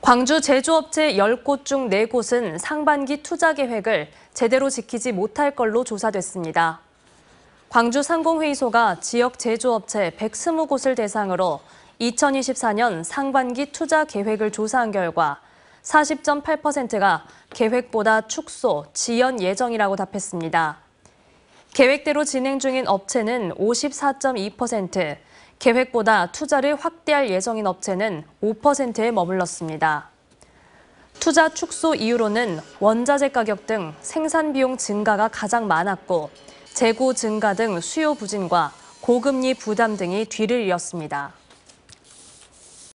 광주 제조업체 10곳 중 4곳은 상반기 투자 계획을 제대로 지키지 못할 걸로 조사됐습니다. 광주 상공회의소가 지역 제조업체 120곳을 대상으로 2024년 상반기 투자 계획을 조사한 결과 40.8%가 계획보다 축소, 지연 예정이라고 답했습니다. 계획대로 진행 중인 업체는 54.2%, 계획보다 투자를 확대할 예정인 업체는 5%에 머물렀습니다. 투자 축소 이유로는 원자재 가격 등 생산 비용 증가가 가장 많았고 재고 증가 등 수요 부진과 고금리 부담 등이 뒤를 이었습니다.